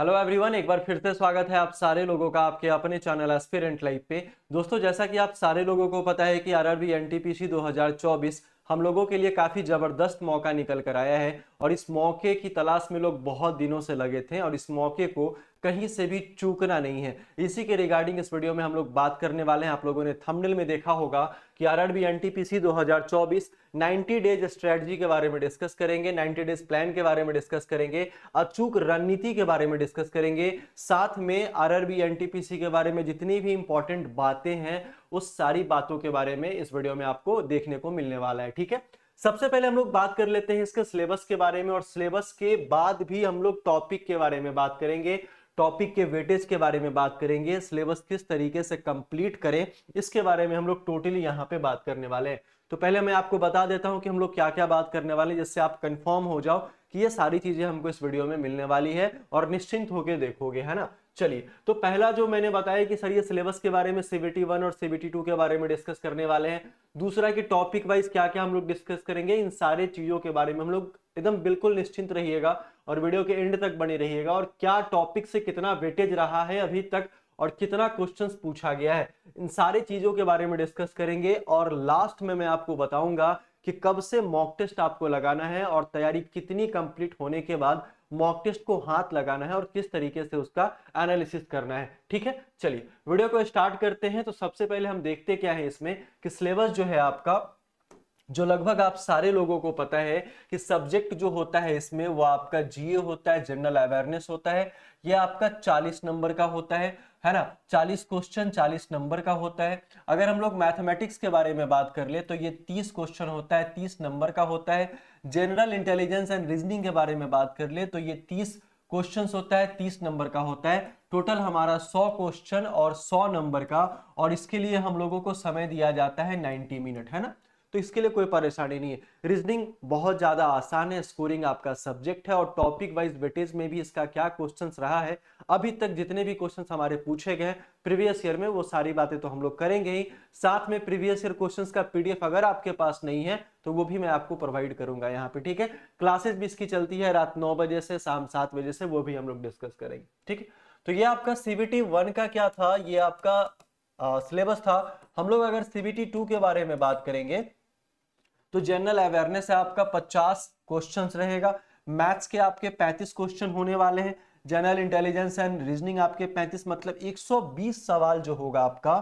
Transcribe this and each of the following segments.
hello everyone एक बार फिर से स्वागत है आप सारे लोगों का आपके अपने चैनल एस्पिरेंट लाइफ पे दोस्तों जैसा कि आप सारे लोगों को पता है कि आरआरबी एनटीपीसी 2024 हम लोगों के लिए काफ़ी ज़बरदस्त मौका निकल कर आया है और इस मौके की तलाश में लोग बहुत दिनों से लगे थे और इस मौके को कहीं से भी चूकना नहीं है इसी के रिगार्डिंग इस वीडियो में हम लोग बात करने वाले हैं आप लोगों ने थंबनेल में देखा होगा कि R R B N T P C दो हजार चौबीस नाइनटी डेज स्ट्रेटजी के बारे में डिस्कस करेंगे 90 डेज प्लान के बारे में डिस्कस करेंगे अचूक रणनीति के बारे में डिस्कस करेंगे साथ में R R B N T P C के बारे में जितनी भी इंपॉर्टेंट बातें हैं उस सारी बातों के बारे में इस वीडियो में आपको देखने को मिलने वाला है ठीक है सबसे पहले हम लोग बात कर लेते हैं इसके सिलेबस के बारे में और सिलेबस के बाद भी हम लोग टॉपिक के बारे में बात करेंगे टॉपिक के वेटेज के बारे में बात करेंगे सिलेबस किस तरीके से कंप्लीट करें इसके बारे में हम लोग टोटली यहाँ पे बात करने वाले हैं तो पहले मैं आपको बता देता हूँ कि हम लोग क्या क्या बात करने वाले हैं जिससे आप कंफर्म हो जाओ कि ये सारी चीजें हमको इस वीडियो में मिलने वाली है और निश्चिंत होकर देखोगे है ना चलिए तो पहला जो मैंने बताया कि सर ये सिलेबस के बारे में सीबीटी वन और सीबीटी टू के बारे में डिस्कस करने वाले हैं दूसरा कि टॉपिक वाइज क्या क्या हम लोग डिस्कस करेंगे इन सारे चीजों के बारे में हम लोग एकदम बिल्कुल निश्चिंत रहिएगा और वीडियो के एंड तक बने रहिएगा और क्या टॉपिक से कितना वेटेज रहा है अभी तक और कितना क्वेश्चंस पूछा गया है इन सारी चीजों के बारे में डिस्कस करेंगे और लास्ट में मैं आपको बताऊंगा कि कब से मॉक टेस्ट आपको लगाना है और तैयारी कितनी कंप्लीट होने के बाद मॉक टेस्ट को हाथ लगाना है और किस तरीके से उसका एनालिसिस करना है ठीक है चलिए वीडियो को स्टार्ट करते हैं तो सबसे पहले हम देखते क्या है इसमें कि सिलेबस जो है आपका जो लगभग आप सारे लोगों को पता है कि सब्जेक्ट जो होता है इसमें वो आपका जीए होता है जनरल अवेयरनेस होता है ये आपका 40 नंबर का होता है है ना 40 क्वेश्चन 40 नंबर का होता है अगर हम लोग मैथमेटिक्स के बारे में बात कर ले तो ये 30 क्वेश्चन होता है 30 नंबर का होता है जनरल इंटेलिजेंस एंड रीजनिंग के बारे में बात कर ले तो ये तीस क्वेश्चन होता है तीस नंबर का होता है टोटल हमारा सौ क्वेश्चन और सौ नंबर का और इसके लिए हम लोगों को समय दिया जाता है नाइन्टी मिनट है ना तो इसके लिए कोई परेशानी नहीं है रीजनिंग बहुत ज़्यादा आसान है स्कोरिंग आपका सब्जेक्ट है और टॉपिक वाइज वेटेज में भी इसका क्या क्वेश्चन रहा है अभी तक जितने भी क्वेश्चन हमारे पूछे गए प्रीवियस ईयर में वो सारी बातें तो हम लोग करेंगे ही साथ में प्रीवियस ईयर क्वेश्चन का पीडीएफ अगर आपके पास नहीं है तो वो भी मैं आपको प्रोवाइड करूंगा यहाँ पे ठीक है क्लासेस भी इसकी चलती है रात नौ बजे से शाम सात बजे से वो भी हम लोग डिस्कस करेंगे ठीक है तो ये आपका सीबीटी वन का क्या था ये आपका सिलेबस था हम लोग अगर सीबीटी टू के बारे में बात करेंगे तो जनरल अवेयरनेस है आपका पचास क्वेश्चन रहेगा मैथ्स के आपके पैंतीस क्वेश्चन होने वाले हैं जनरल इंटेलिजेंस एंड रीजनिंग आपके 35 मतलब 120 सवाल जो होगा आपका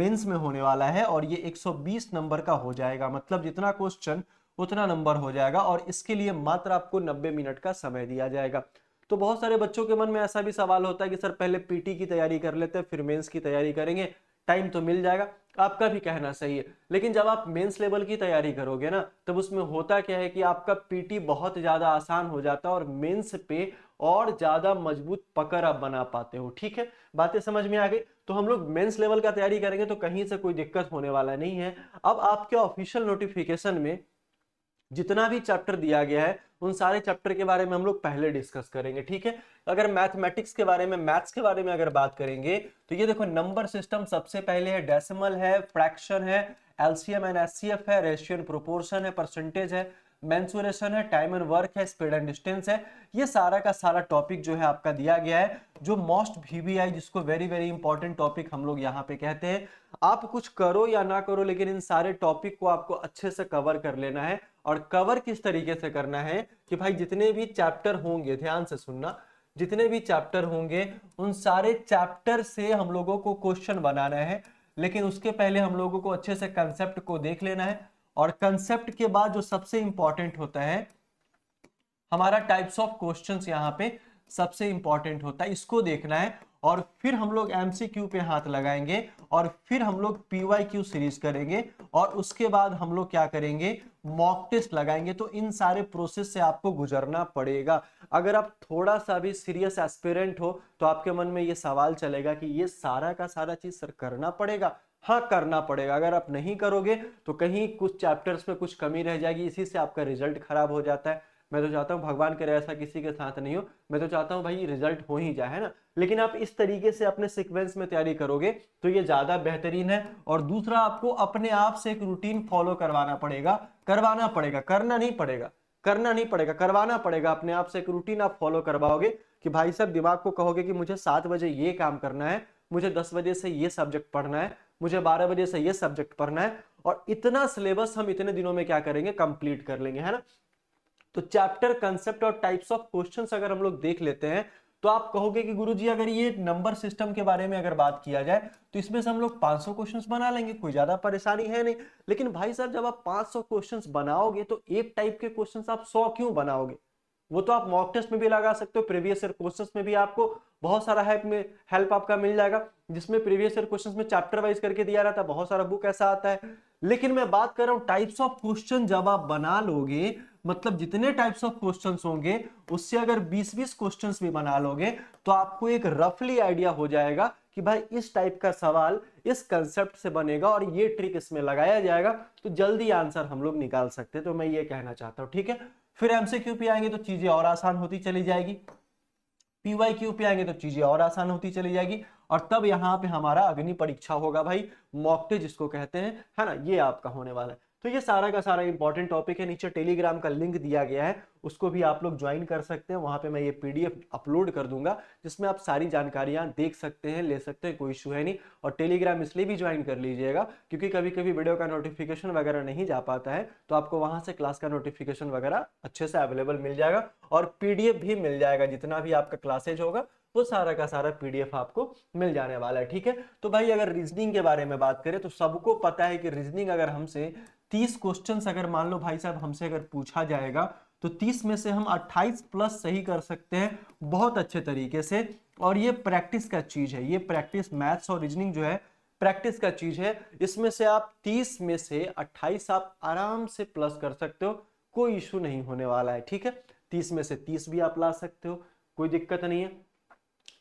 मेंस में होने वाला है और ये 120 नंबर का हो जाएगा मतलब जितना क्वेश्चन उतना नंबर हो जाएगा और इसके लिए मात्र आपको नब्बे मिनट का समय दिया जाएगा तो बहुत सारे बच्चों के मन में ऐसा भी सवाल होता है कि सर पहले पीटी की तैयारी कर लेते हैं फिर मेंस की तैयारी करेंगे टाइम तो मिल जाएगा आपका भी कहना सही है लेकिन जब आप मेंस लेवल की तैयारी करोगे ना तब उसमें होता क्या है कि आपका पीटी बहुत ज़्यादा आसान हो जाता है और मेंस पे और ज़्यादा मजबूत पकड़ आप बना पाते हो ठीक है बातें समझ में आ गई तो हम लोग मेंस लेवल का तैयारी करेंगे तो कहीं से कोई दिक्कत होने वाला नहीं है अब आपके ऑफिशियल नोटिफिकेशन में जितना भी चैप्टर दिया गया है उन सारे चैप्टर के बारे में हम लोग पहले डिस्कस करेंगे ठीक है अगर मैथमेटिक्स के बारे में मैथ्स के बारे में अगर बात करेंगे तो ये देखो नंबर सिस्टम सबसे पहले है डेसिमल है फ्रैक्शन है एलसीएम एंड एफ है रेशियन प्रोपोर्शन है परसेंटेज है मैंसुरेशन है टाइम एंड वर्क है स्पीड एंड डिस्टेंस है ये सारा का सारा टॉपिक जो है आपका दिया गया है जो मोस्ट वीवीआई जिसको वेरी वेरी इंपॉर्टेंट टॉपिक हम लोग यहाँ पे कहते हैं आप कुछ करो या ना करो लेकिन इन सारे टॉपिक को आपको अच्छे से कवर कर लेना है और कवर किस तरीके से करना है कि भाई जितने भी चैप्टर होंगे ध्यान से सुनना जितने भी चैप्टर होंगे उन सारे चैप्टर से हम लोगों को क्वेश्चन बनाना है लेकिन उसके पहले हम लोगों को अच्छे से कंसेप्ट को देख लेना है और कंसेप्ट के बाद जो सबसे इंपॉर्टेंट होता है हमारा टाइप्स ऑफ क्वेश्चंस यहाँ पे सबसे इंपॉर्टेंट होता है इसको देखना है और फिर हम लोग एम पे हाथ लगाएंगे और फिर हम लोग पी सीरीज करेंगे और उसके बाद हम लोग क्या करेंगे मॉक टेस्ट लगाएंगे तो इन सारे प्रोसेस से आपको गुजरना पड़ेगा अगर आप थोड़ा सा भी सीरियस एस्पिरेंट हो तो आपके मन में ये सवाल चलेगा कि ये सारा का सारा चीज सर करना पड़ेगा हाँ करना पड़ेगा अगर आप नहीं करोगे तो कहीं कुछ चैप्टर्स में कुछ कमी रह जाएगी इसी से आपका रिजल्ट खराब हो जाता है मैं तो चाहता हूँ भगवान करे ऐसा किसी के साथ नहीं हो मैं तो चाहता हूँ भाई रिजल्ट हो ही जाए है ना लेकिन आप इस तरीके से अपने सीक्वेंस में तैयारी करोगे तो ये ज़्यादा बेहतरीन है और दूसरा आपको अपने आप से एक रूटीन फॉलो करवाना पड़ेगा करवाना पड़ेगा करना नहीं पड़ेगा करना नहीं पड़ेगा करवाना पड़ेगा अपने आप से एक रूटीन आप फॉलो करवाओगे कि भाई साहब दिमाग को कहोगे कि मुझे सात बजे ये काम करना है मुझे दस बजे से ये सब्जेक्ट पढ़ना है मुझे बारह बजे से ये सब्जेक्ट पढ़ना है और इतना सिलेबस हम इतने दिनों में क्या करेंगे कंप्लीट कर लेंगे है ना तो चैप्टर कंसेप्ट और टाइप्स ऑफ क्वेश्चन अगर हम लोग देख लेते हैं तो आप कहोगे कि गुरुजी अगर ये नंबर सिस्टम के बारे में अगर बात किया जाए तो इसमें से हम लोग 500 क्वेश्चंस बना लेंगे कोई ज्यादा परेशानी है नहीं लेकिन भाई साहब जब आप 500 क्वेश्चंस बनाओगे तो एक टाइप के क्वेश्चंस आप 100 क्यों बनाओगे वो तो आप मॉक टेस्ट में भी लगा सकते हो प्रीवियस ईयर क्वेश्चन में भी आपको बहुत सारा हेल्प में हेल्प आपका मिल जाएगा जिसमें प्रीवियस ईयर क्वेश्चन में चैप्टर वाइज करके दिया रहता है बहुत सारा बुक ऐसा आता है लेकिन मैं बात कर रहा हूँ टाइप्स ऑफ क्वेश्चन जब आप बना लोगे मतलब जितने टाइप्स ऑफ क्वेश्चन होंगे उससे अगर 20-20 क्वेश्चन भी बना लोगे तो आपको एक रफली आइडिया हो जाएगा कि भाई इस टाइप का सवाल इस कंसेप्ट से बनेगा और ये ट्रिक इसमें लगाया जाएगा तो जल्दी आंसर हम लोग निकाल सकते हैं तो मैं ये कहना चाहता हूँ ठीक है फिर क्यू पे आएंगे तो चीजें और आसान होती चली जाएगी पीवाई क्यू पे आएंगे तो चीजें और आसान होती चली जाएगी और तब यहाँ पे हमारा अग्नि परीक्षा होगा भाई मॉकटे जिसको कहते हैं है ना ये आपका होने वाला है तो ये सारा का सारा इंपॉर्टेंट टॉपिक है नीचे टेलीग्राम का लिंक दिया गया है उसको भी आप लोग ज्वाइन कर सकते हैं वहां पे मैं ये पीडीएफ अपलोड कर दूंगा जिसमें आप सारी जानकारियां देख सकते हैं ले सकते हैं कोई इशू है नहीं और टेलीग्राम इसलिए भी ज्वाइन कर लीजिएगा क्योंकि कभी कभी वीडियो का नोटिफिकेशन वगैरह नहीं जा पाता है तो आपको वहां से क्लास का नोटिफिकेशन वगैरह अच्छे से अवेलेबल मिल जाएगा और पीडीएफ भी मिल जाएगा जितना भी आपका क्लासेज होगा वो सारा का सारा पीडीएफ आपको मिल जाने वाला है ठीक है तो भाई अगर रीजनिंग के बारे में बात करें तो सबको पता है कि रीजनिंग अगर हमसे तीस क्वेश्चन अगर मान लो भाई साहब हमसे अगर पूछा जाएगा तो तीस में से हम अट्ठाईस प्लस सही कर सकते हैं बहुत अच्छे तरीके से और ये प्रैक्टिस का चीज है ये प्रैक्टिस मैथ्स और रीजनिंग जो है प्रैक्टिस का चीज है इसमें से आप 30 में से 28 आप आराम से प्लस कर सकते हो कोई इशू नहीं होने वाला है ठीक है 30 में से 30 भी आप ला सकते हो कोई दिक्कत नहीं है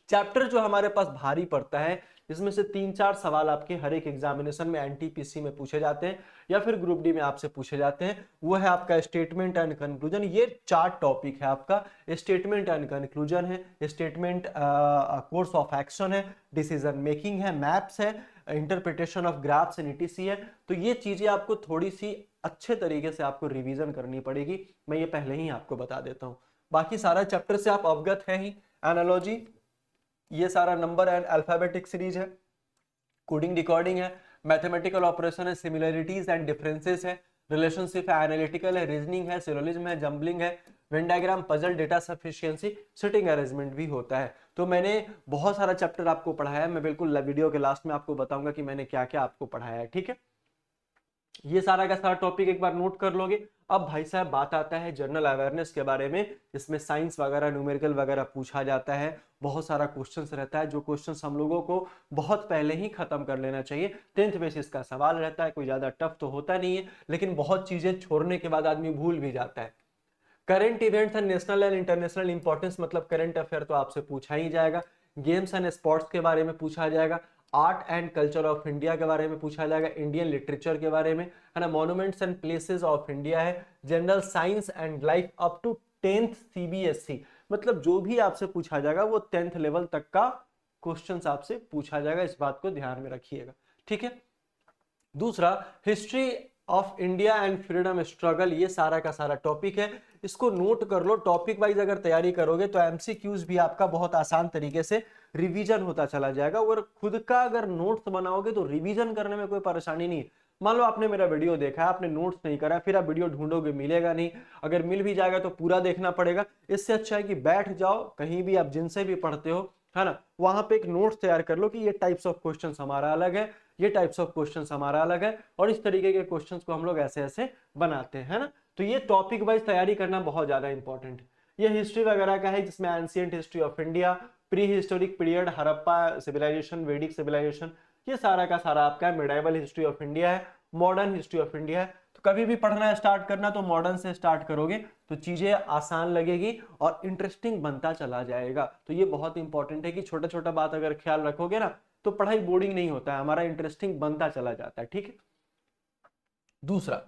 चैप्टर जो हमारे पास भारी पड़ता है इसमें से तीन चार सवाल आपके हर एक एग्जामिनेशन में एनटीपीसी में पूछे जाते हैं या फिर ग्रुप डी में आपसे पूछे जाते हैं वो है आपका स्टेटमेंट एंड कंक्लूजन ये चार टॉपिक है आपका स्टेटमेंट एंड कंक्लूजन है स्टेटमेंट कोर्स ऑफ एक्शन है डिसीजन मेकिंग है मैप्स है interpretation of graphs and ETC है तो ये चीजें आपको थोड़ी सी अच्छे तरीके से आपको रिविजन करनी पड़ेगी मैं ये पहले ही आपको बता देता हूँ बाकी सारा चैप्टर से आप अवगत है ही एनालॉजी ये सारा नंबर एंड अल्फाबेटिक सीरीज है कोडिंग रिकॉर्डिंग है मैथमेटिकल ऑपरेशन है सिमिलरिटीज एंड डिफरेंसेस है रिलेशनशिप है एनालिटिकल है रीजनिंग है सिरोलिज्म है जम्बलिंग है Venn diagram puzzle data sufficiency sitting arrangement भी होता है तो मैंने बहुत सारा चैप्टर आपको पढ़ाया मैं बिल्कुल वीडियो के लास्ट में आपको बताऊंगा कि मैंने क्या क्या आपको पढ़ाया है ठीक है ये सारा का सारा टॉपिक एक बार नोट कर लोगे अब भाई साहब बात आता है जनरल अवेयरनेस के बारे में जिसमें साइंस वगैरह न्यूमेरिकल वगैरह पूछा जाता है बहुत सारा क्वेश्चन रहता है जो क्वेश्चन हम लोगों को बहुत पहले ही खत्म कर लेना चाहिए टेंथ बेसिस का सवाल रहता है कोई ज़्यादा टफ तो होता नहीं है लेकिन बहुत चीज़ें छोड़ने के बाद आदमी भूल भी जाता है current events and national and international importance मतलब करेंट अफेयर तो आपसे पूछा ही जाएगा गेम्स एंड स्पोर्ट्स के बारे में पूछा जाएगा art and culture of India के बारे में पूछा जाएगा इंडियन लिटरेचर के बारे में है ना monuments and places of India है general science and life up to tenth C मतलब जो भी आपसे पूछा जाएगा वो टेंथ लेवल तक का क्वेश्चन आपसे पूछा जाएगा इस बात को ध्यान में रखिएगा ठीक है दूसरा history of India and freedom struggle ये सारा का सारा टॉपिक है इसको नोट कर लो टॉपिक वाइज अगर तैयारी करोगे तो एमसीक्यूज भी आपका बहुत आसान तरीके से रिवीजन होता चला जाएगा और खुद का अगर नोट्स बनाओगे तो रिवीजन करने में कोई परेशानी नहीं मान लो आपने मेरा वीडियो देखा है आपने नोट्स नहीं करा फिर आप वीडियो ढूंढोगे मिलेगा नहीं अगर मिल भी जाएगा तो पूरा देखना पड़ेगा इससे अच्छा है कि बैठ जाओ कहीं भी आप जिनसे भी पढ़ते हो है ना वहां पे एक नोट्स तैयार कर लो कि ये टाइप्स ऑफ क्वेश्चन हमारा अलग है ये टाइप्स ऑफ क्वेश्चन हमारा अलग है और इस तरीके के क्वेश्चन को हम लोग ऐसे ऐसे बनाते हैं ना तो ये टॉपिक वाइज तैयारी करना बहुत ज्यादा इंपॉर्टेंट है ये हिस्ट्री वगैरह का है जिसमें ancient history of India pre historic period Harappa civilization Vedic civilization ये सारा का सारा आपका मिडाइवल हिस्ट्री ऑफ इंडिया है मॉडर्न हिस्ट्री ऑफ इंडिया है तो कभी भी पढ़ना स्टार्ट करना तो मॉडर्न से स्टार्ट करोगे तो चीज़ें आसान लगेगी और इंटरेस्टिंग बनता चला जाएगा तो ये बहुत इंपॉर्टेंट है कि छोटा छोटा बात अगर ख्याल रखोगे ना तो पढ़ाई बोर्डिंग नहीं होता है हमारा इंटरेस्टिंग बनता चला जाता है ठीक है दूसरा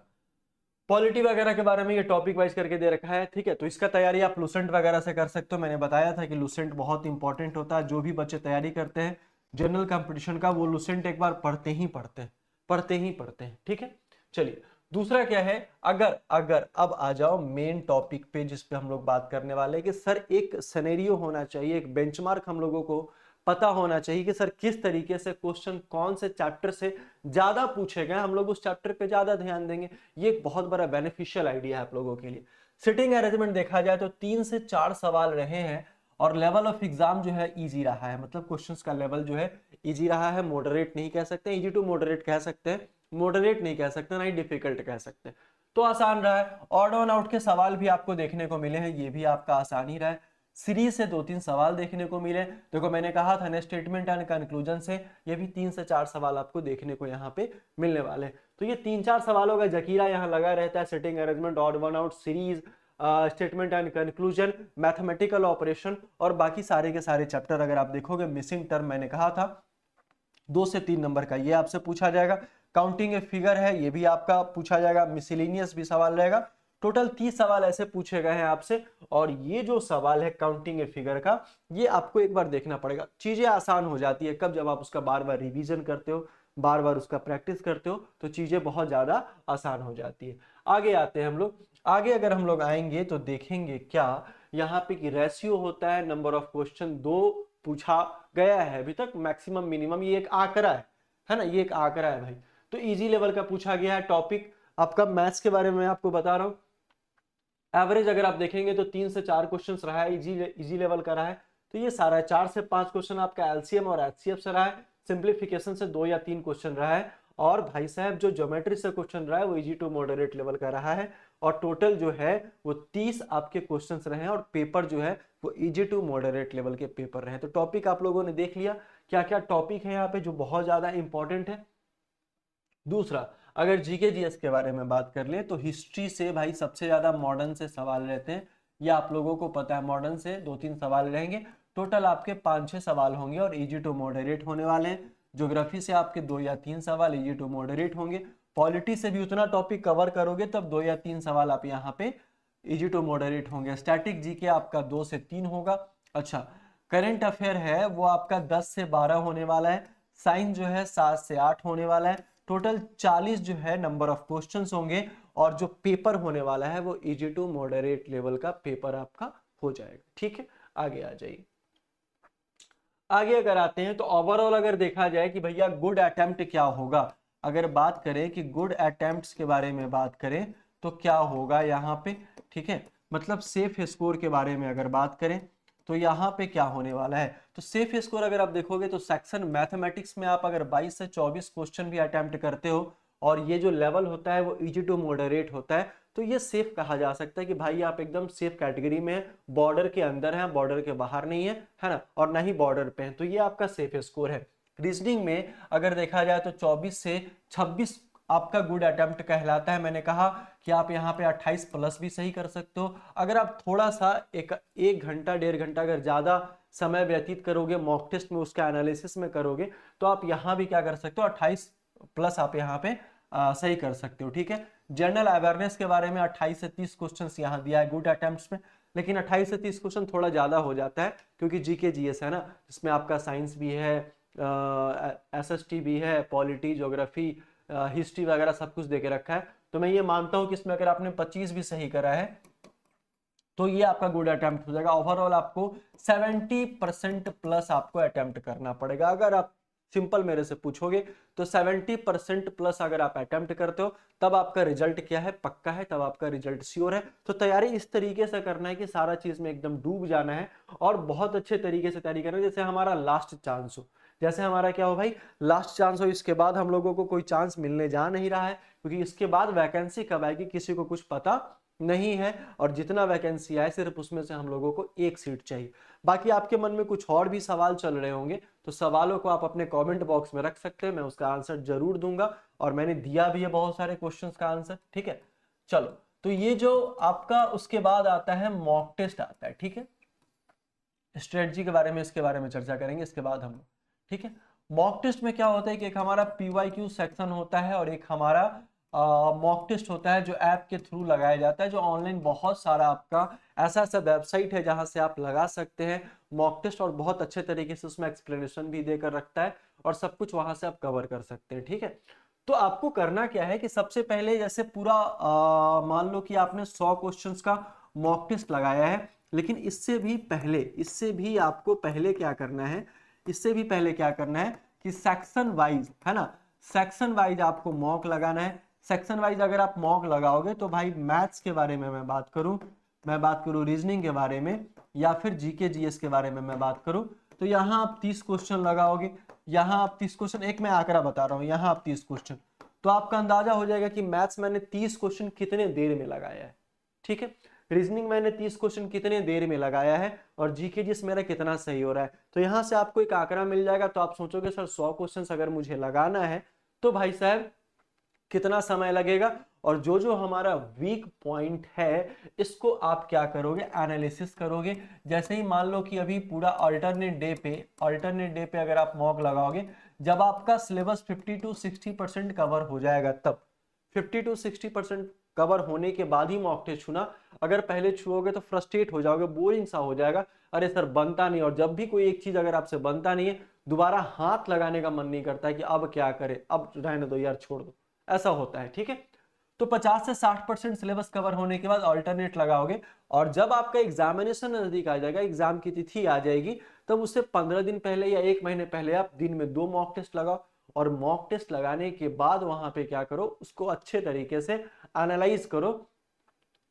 पॉलिटी वगैरह के बारे में ये टॉपिक वाइज करके दे रखा है ठीक है तो इसका तैयारी आप लूसेंट वगैरह से कर सकते हो मैंने बताया था कि लूसेंट बहुत इंपॉर्टेंट होता है जो भी बच्चे तैयारी करते हैं जनरल कंपटीशन का वो लुसेंट एक बार पढ़ते ही पढ़ते हैं पढ़ते ही पढ़ते हैं ठीक है चलिए दूसरा क्या है अगर अगर अब आ जाओ मेन टॉपिक पे जिसपे हम लोग बात करने वाले हैं कि सर एक सनेरियो होना चाहिए एक बेंचमार्क हम लोगों को पता होना चाहिए कि सर किस तरीके से क्वेश्चन कौन से चैप्टर से ज्यादा पूछे गए हम लोग उस चैप्टर पे ज्यादा ध्यान देंगे ये एक बहुत बड़ा बेनिफिशियल आइडिया है आप लोगों के लिए सिटिंग अरेंजमेंट देखा जाए तो तीन से चार सवाल रहे हैं और लेवल ऑफ एग्जाम जो है इजी रहा है मतलब क्वेश्चन का लेवल जो है इजी रहा है मॉडरेट नहीं कह सकते इजी टू मॉडरेट कह सकते हैं मॉडरेट नहीं कह सकते ना ही डिफिकल्ट कह सकते तो आसान रहा है ऑर्ड ऑन आउट के सवाल भी आपको देखने को मिले हैं ये भी आपका आसान ही रहा है सीरीज से दो तीन सवाल देखने को मिले देखो मैंने कहा था ना स्टेटमेंट एंड कंक्लूजन से ये भी तीन से चार सवाल आपको देखने को यहाँ पे मिलने वाले हैं तो ये तीन चार सवालों का जकीरा यहाँ लगा रहता है setting arrangement odd one out series statement and conclusion mathematical operation और बाकी सारे के सारे चैप्टर अगर आप देखोगे मिसिंग टर्म मैंने कहा था दो से तीन नंबर का ये आपसे पूछा जाएगा काउंटिंग ए फिगर है ये भी आपका पूछा जाएगा मिसिलीनियस भी सवाल रहेगा टोटल तीस सवाल ऐसे पूछे गए हैं आपसे और ये जो सवाल है काउंटिंग ए फिगर का ये आपको एक बार देखना पड़ेगा चीजें आसान हो जाती है कब जब आप उसका बार बार रिविजन करते हो बार बार उसका प्रैक्टिस करते हो तो चीजें बहुत ज्यादा आसान हो जाती है आगे आते हैं हम लोग आगे अगर हम लोग आएंगे तो देखेंगे क्या यहाँ पे कि रेशियो होता है नंबर ऑफ क्वेश्चन दो पूछा गया है अभी तक मैक्सिमम मिनिमम ये एक आंकड़ा है है ना ये एक आंकड़ा है भाई तो इजी लेवल का पूछा गया है टॉपिक आपका मैथ्स के बारे में आपको बता रहा हूँ एवरेज अगर आप देखेंगे तो तीन से चार क्वेश्चन रहा है इजी इजी लेवल का रहा है तो ये सारा है चार से पांच क्वेश्चन आपका एलसीएम और एचसीएफ से रहा है सिंप्लीफिकेशन से दो या तीन क्वेश्चन रहा है और भाई साहब जो ज्योमेट्री से क्वेश्चन रहा है वो इजी टू मॉडरेट लेवल का रहा है और टोटल जो है वो तीस आपके क्वेश्चन रहे हैं और पेपर जो है वो इजी टू मॉडरेट लेवल के पेपर रहे तो टॉपिक आप लोगों ने देख लिया क्या क्या टॉपिक है यहाँ पे जो बहुत ज़्यादा इंपॉर्टेंट है दूसरा अगर जीके जीएस के बारे में बात कर ले तो हिस्ट्री से भाई सबसे ज़्यादा मॉडर्न से सवाल रहते हैं या आप लोगों को पता है मॉडर्न से दो तीन सवाल रहेंगे टोटल आपके पाँच छः सवाल होंगे और इजी टू मॉडरेट होने वाले हैं ज्योग्राफी से आपके दो या तीन सवाल इजी टू मॉडरेट होंगे पॉलिटी से भी उतना टॉपिक कवर करोगे तब दो या तीन सवाल आप यहाँ पे इजी टू मॉडरेट होंगे स्टैटिक जी के आपका दो से तीन होगा अच्छा करंट अफेयर है वो आपका दस से बारह होने वाला है साइंस जो है सात से आठ होने वाला है टोटल चालीस जो है नंबर ऑफ क्वेश्चन होंगे और जो पेपर होने वाला है वो इजी टू मॉडरेट लेवल का पेपर आपका हो जाएगा ठीक है आगे आ जाइए आगे अगर आते हैं तो ओवरऑल अगर देखा जाए कि भैया गुड अटेम्प्ट क्या होगा अगर बात करें कि गुड अटेम्प्ट के बारे में बात करें तो क्या होगा यहाँ पे ठीक है मतलब सेफ स्कोर के बारे में अगर बात करें तो यहाँ पे क्या होने वाला है तो सेफ स्कोर अगर आप देखोगे तो सेक्शन मैथमेटिक्स में आप अगर 22 से 24 क्वेश्चन भी अटेम्प्ट करते हो और ये जो लेवल होता है वो इजी टू मॉडरेट होता है तो ये सेफ कहा जा सकता है कि भाई आप एकदम सेफ कैटेगरी में बॉर्डर के अंदर हैं बॉर्डर के बाहर नहीं है है ना और ना ही बॉर्डर पे हैं तो ये आपका सेफ स्कोर है रीजनिंग में अगर देखा जाए तो 24 से 26 आपका गुड अटेम्प्ट कहलाता है मैंने कहा कि आप यहाँ पे 28 प्लस भी सही कर सकते हो अगर आप थोड़ा सा एक एक घंटा डेढ़ घंटा अगर ज़्यादा समय व्यतीत करोगे मॉक टेस्ट में उसका एनालिसिस में करोगे तो आप यहाँ भी क्या कर सकते हो अट्ठाइस प्लस आप यहाँ पे आ, सही कर सकते हो ठीक है जनरल अवेयरनेस के बारे में अट्ठाईस से तीस क्वेश्चन यहाँ दिया है गुड अटेम्प्ट में लेकिन अट्ठाईस से तीस क्वेश्चन थोड़ा ज़्यादा हो जाता है क्योंकि जीके जीएस है ना जिसमें आपका साइंस भी है एस एस टी भी है पॉलिटी जोग्राफी हिस्ट्री वगैरह सब कुछ दे के रखा है तो मैं ये मानता हूँ कि इसमें अगर आपने 25 भी सही करा है तो ये आपका गुड अटेम्प्ट हो जाएगा ओवरऑल आपको 70 परसेंट प्लस आपको अटेम्प्ट करना पड़ेगा अगर आप सिंपल मेरे से पूछोगे तो 70 परसेंट प्लस अगर आप अटेम्प्ट करते हो तब आपका रिजल्ट क्या है पक्का है तब आपका रिजल्ट श्योर है तो तैयारी इस तरीके से करना है कि सारा चीज में एकदम डूब जाना है और बहुत अच्छे तरीके से तैयारी करना है जैसे हमारा लास्ट चांस हो जैसे हमारा क्या हो भाई लास्ट चांस हो इसके बाद हम लोगों को कोई चांस मिलने जा नहीं रहा है क्योंकि इसके बाद वैकेंसी कब आएगी किसी को कुछ पता नहीं है और जितना वैकेंसी आए सिर्फ उसमें से हम लोगों को एक सीट चाहिए बाकी आपके मन में कुछ और भी सवाल चल रहे होंगे तो सवालों को आप अपने कमेंट बॉक्स में रख सकते हैं मैं उसका आंसर जरूर दूंगा और मैंने दिया भी है बहुत सारे क्वेश्चंस का आंसर ठीक है चलो तो ये जो आपका उसके बाद आता है मॉक टेस्ट आता है ठीक है स्ट्रेटजी के बारे में इसके बारे में चर्चा करेंगे इसके बाद हम लोग ठीक है मॉक टेस्ट में क्या होता है कि एक हमारा पीवाईक्यू सेक्शन होता है और एक हमारा मॉक टेस्ट होता है जो ऐप के थ्रू लगाया जाता है जो ऑनलाइन बहुत सारा आपका ऐसा ऐसा वेबसाइट है जहां से आप लगा सकते हैं मॉक टेस्ट और बहुत अच्छे तरीके से उसमें एक्सप्लेनेशन भी देकर रखता है और सब कुछ वहां से आप कवर कर सकते हैं ठीक है तो आपको करना क्या है कि सबसे पहले जैसे पूरा मान लो कि आपने सौ क्वेश्चन का मॉक टेस्ट लगाया है लेकिन इससे भी पहले इससे भी आपको पहले क्या करना है इससे भी पहले क्या करना है कि सेक्शन वाइज है ना सेक्शन वाइज आपको मॉक लगाना है सेक्शन वाइज अगर आप मॉक लगाओगे तो भाई मैथ्स के बारे में मैं बात करूं मैं बात करूं रीजनिंग के बारे में या फिर जीके जीएस के बारे में मैं बात करूं तो यहां आप तीस क्वेश्चन लगाओगे यहां आप तीस क्वेश्चन एक मैं आंकड़ा बता रहा हूं यहां आप तीस क्वेश्चन तो आपका अंदाजा हो जाएगा कि मैथ्स मैंने तीस क्वेश्चन कितने देर में लगाया है ठीक है रीजनिंग मैंने तीस क्वेश्चन कितने देर में लगाया है और जीके जिस मेरा कितना सही हो रहा है तो यहाँ से आपको एक आंकड़ा मिल जाएगा तो आप सोचोगे सर सौ क्वेश्चन अगर मुझे लगाना है तो भाई साहब कितना समय लगेगा और जो जो हमारा वीक पॉइंट है इसको आप क्या करोगे एनालिसिस करोगे जैसे ही मान लो कि अभी पूरा अल्टरनेट डे पे अल्टरनेट डे पे अगर आप मॉक लगाओगे जब आपका सिलेबस 50 टू 60 परसेंट कवर हो जाएगा तब 50 टू 60 परसेंट कवर होने के बाद ही मॉक टेस्ट छूना अगर पहले छुओगे तो फ्रस्ट्रेट हो जाओगे बोरिंग सा हो जाएगा अरे सर बनता नहीं और जब भी कोई एक चीज अगर आपसे बनता नहीं है दोबारा हाथ लगाने का मन नहीं करता कि अब क्या करे अब रहने दो यार छोड़ दो ऐसा होता है ठीक है तो 50 से 60 परसेंट सिलेबस कवर होने के बाद ऑल्टरनेट लगाओगे और जब आपका एग्जामिनेशन नजदीक आ जाएगा एग्जाम की तिथि आ जाएगी तब उससे 15 दिन पहले या एक महीने पहले आप दिन में दो मॉक टेस्ट लगाओ और मॉक टेस्ट लगाने के बाद वहां पे क्या करो उसको अच्छे तरीके से एनालाइज करो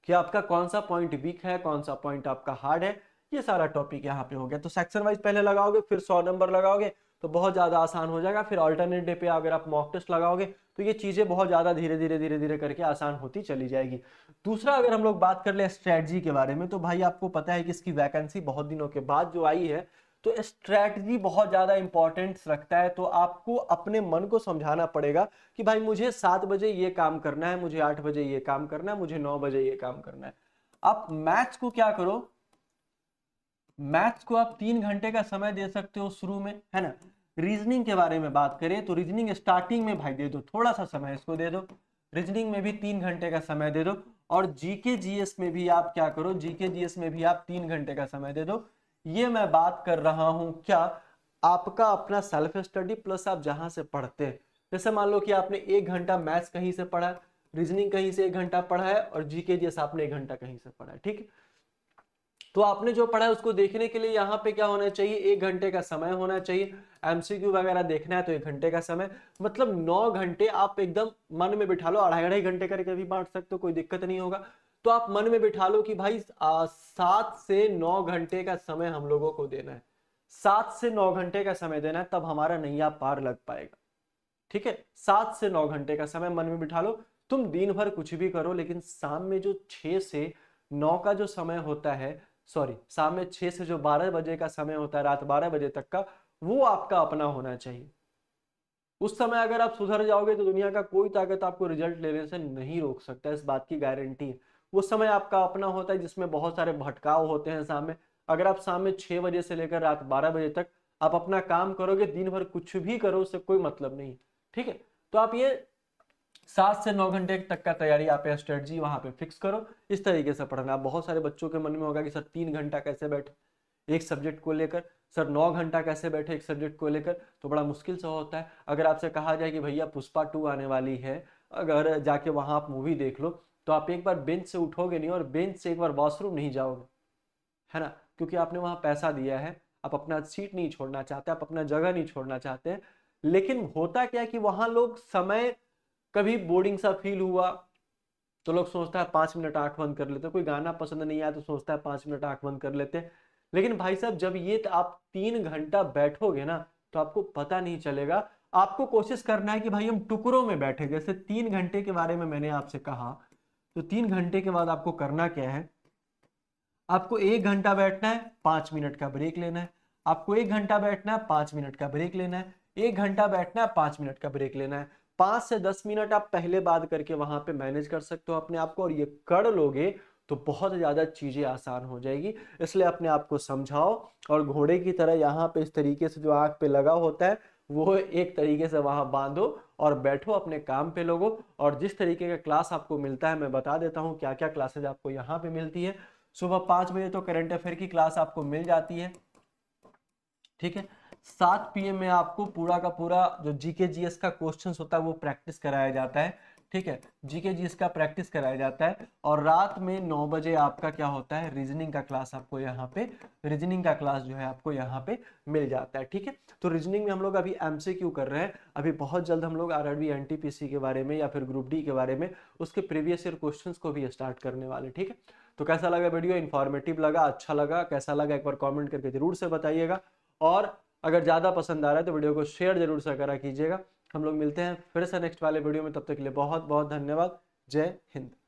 कि आपका कौन सा पॉइंट वीक है कौन सा पॉइंट आपका हार्ड है ये सारा टॉपिक यहाँ पे हो गया तो सेक्शन वाइज पहले लगाओगे फिर सौ नंबर लगाओगे तो बहुत ज़्यादा आसान हो जाएगा फिर ऑल्टरनेट डे पे अगर आप मॉक टेस्ट लगाओगे तो ये चीज़ें बहुत ज़्यादा धीरे धीरे धीरे धीरे करके आसान होती चली जाएगी दूसरा अगर हम लोग बात कर ले स्ट्रैटी के बारे में तो भाई आपको पता है कि इसकी वैकेंसी बहुत दिनों के बाद जो आई है तो स्ट्रैटी बहुत ज़्यादा इंपॉर्टेंस रखता है तो आपको अपने मन को समझाना पड़ेगा कि भाई मुझे सात बजे ये काम करना है मुझे आठ बजे ये काम करना है मुझे नौ बजे ये काम करना है आप मैथ्स को क्या करो मैथ्स को आप तीन घंटे का समय दे सकते हो शुरू में है ना रीजनिंग के बारे में बात करें तो रीजनिंग स्टार्टिंग में भाई दे दो थोड़ा सा समय इसको दे दो रीजनिंग में भी तीन घंटे का समय दे दो और जीके जीएस में भी आप क्या करो जीके जीएस में भी आप तीन घंटे का समय दे दो ये मैं बात कर रहा हूं क्या आपका अपना सेल्फ स्टडी प्लस आप जहां से पढ़ते हैं जैसे मान लो कि आपने एक घंटा मैथ्स कहीं से पढ़ा रीजनिंग कहीं से एक घंटा पढ़ा है और जीके जी आपने एक घंटा कहीं से पढ़ा है ठीक तो आपने जो पढ़ा है उसको देखने के लिए यहाँ पे क्या होना चाहिए एक घंटे का समय होना चाहिए एमसीक्यू वगैरह देखना है तो एक घंटे का समय मतलब नौ घंटे आप एकदम मन में बिठा लो अढ़ाई अढ़ाई घंटे करके भी बांट सकते हो कोई दिक्कत नहीं होगा तो आप मन में बिठा लो कि भाई सात से नौ घंटे का समय हम लोगों को देना है सात से नौ घंटे का समय देना है तब हमारा नैया पार लग पाएगा ठीक है सात से नौ घंटे का समय मन में बिठा लो तुम दिन भर कुछ भी करो लेकिन शाम में जो छह से नौ का जो समय होता है सॉरी शाम में छह से जो बारह बजे का समय होता है रात बारह बजे तक का वो आपका अपना होना चाहिए उस समय अगर आप सुधर जाओगे तो दुनिया का कोई ताकत आपको रिजल्ट लेने से नहीं रोक सकता इस बात की गारंटी है वो समय आपका अपना होता है जिसमें बहुत सारे भटकाव होते हैं शाम में अगर आप शाम में छः बजे से लेकर रात बारह बजे तक आप अपना काम करोगे दिन भर कुछ भी करो उससे कोई मतलब नहीं ठीक है तो आप ये सात से नौ घंटे तक का तैयारी आप स्ट्रेटजी वहाँ पे फिक्स करो इस तरीके से पढ़ना बहुत सारे बच्चों के मन में होगा कि सर तीन घंटा कैसे बैठे एक सब्जेक्ट को लेकर सर नौ घंटा कैसे बैठे एक सब्जेक्ट को लेकर तो बड़ा मुश्किल सा होता है अगर आपसे कहा जाए कि भैया पुष्पा टू आने वाली है अगर जाके वहाँ आप मूवी देख लो तो आप एक बार बेंच से उठोगे नहीं और बेंच से एक बार वॉशरूम नहीं जाओगे है ना क्योंकि आपने वहाँ पैसा दिया है आप अपना सीट नहीं छोड़ना चाहते आप अपना जगह नहीं छोड़ना चाहते लेकिन होता क्या कि वहाँ लोग समय कभी बोर्डिंग सा फील हुआ तो लोग सोचता है पाँच मिनट आंख बंद कर लेते हैं कोई गाना पसंद नहीं आया तो सोचता है पाँच मिनट आंख बंद कर लेते हैं लेकिन भाई साहब जब ये आप तीन घंटा बैठोगे ना तो आपको पता नहीं चलेगा आपको कोशिश करना है कि भाई हम टुकड़ों में बैठे जैसे तीन घंटे के बारे में मैंने आपसे कहा तो तीन घंटे के बाद आपको करना क्या है आपको एक घंटा बैठना है पांच मिनट का ब्रेक लेना है आपको एक घंटा बैठना है पांच मिनट का ब्रेक लेना है एक घंटा बैठना है पांच मिनट का ब्रेक लेना है पांच से दस मिनट आप पहले बात करके वहां पे मैनेज कर सकते हो अपने आप को और ये कर लोगे तो बहुत ज़्यादा चीज़ें आसान हो जाएगी इसलिए अपने आप को समझाओ और घोड़े की तरह यहाँ पे इस तरीके से जो आँख पे लगा होता है वो एक तरीके से वहाँ बांधो और बैठो अपने काम पे लोगों और जिस तरीके का क्लास आपको मिलता है मैं बता देता हूँ क्या क्या क्लासेज आपको यहाँ पे मिलती है सुबह पाँच बजे तो करंट अफेयर की क्लास आपको मिल जाती है ठीक है सात पीएम में आपको पूरा का पूरा जो जीके जीएस का क्वेश्चन होता है वो प्रैक्टिस कराया जाता है ठीक है जीके जी इसका प्रैक्टिस कराया जाता है और रात में नौ बजे आपका क्या होता है रीजनिंग का क्लास आपको यहाँ पे रीजनिंग का क्लास जो है आपको यहाँ पे मिल जाता है ठीक है तो रीजनिंग में हम लोग अभी क्यू कर रहे हैं अभी बहुत जल्द हम लोग आरआरबी एनटीपीसी के बारे में या फिर ग्रुप डी के बारे में उसके प्रीवियस ईयर क्वेश्चन को भी स्टार्ट करने वाले ठीक है तो कैसा लगा वीडियो इन्फॉर्मेटिव लगा अच्छा लगा कैसा लगा एक बार कॉमेंट करके जरूर से बताइएगा और अगर ज़्यादा पसंद आ रहा है तो वीडियो को शेयर जरूर से करा कीजिएगा हम लोग मिलते हैं फिर से नेक्स्ट वाले वीडियो में तब तक के लिए बहुत बहुत धन्यवाद जय हिंद